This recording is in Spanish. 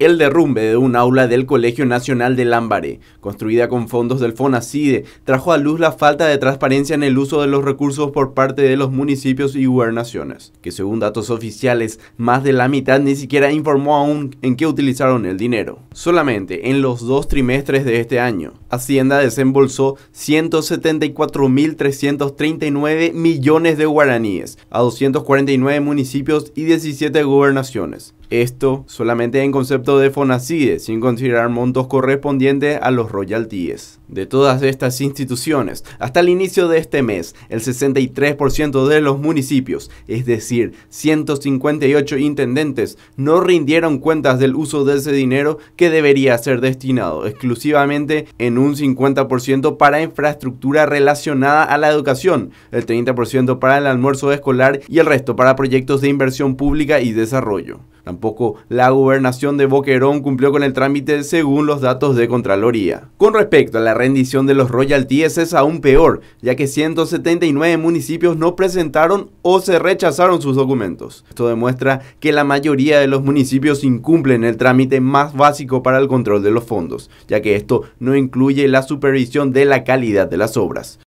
el derrumbe de un aula del Colegio Nacional de Lámbare, construida con fondos del FONACIDE, trajo a luz la falta de transparencia en el uso de los recursos por parte de los municipios y gobernaciones, que según datos oficiales, más de la mitad ni siquiera informó aún en qué utilizaron el dinero. Solamente en los dos trimestres de este año, Hacienda desembolsó 174.339 millones de guaraníes a 249 municipios y 17 gobernaciones esto solamente en concepto de FONACIDE, sin considerar montos correspondientes a los royalties. De todas estas instituciones, hasta el inicio de este mes, el 63% de los municipios, es decir, 158 intendentes, no rindieron cuentas del uso de ese dinero que debería ser destinado exclusivamente en un 50% para infraestructura relacionada a la educación, el 30% para el almuerzo escolar y el resto para proyectos de inversión pública y desarrollo. Tampoco la gobernación de Boquerón cumplió con el trámite según los datos de Contraloría. Con respecto a la rendición de los royalties es aún peor, ya que 179 municipios no presentaron o se rechazaron sus documentos. Esto demuestra que la mayoría de los municipios incumplen el trámite más básico para el control de los fondos, ya que esto no incluye la supervisión de la calidad de las obras.